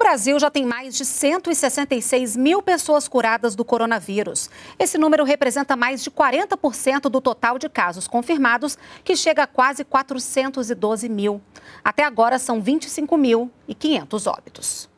O Brasil já tem mais de 166 mil pessoas curadas do coronavírus. Esse número representa mais de 40% do total de casos confirmados, que chega a quase 412 mil. Até agora são 25.500 óbitos.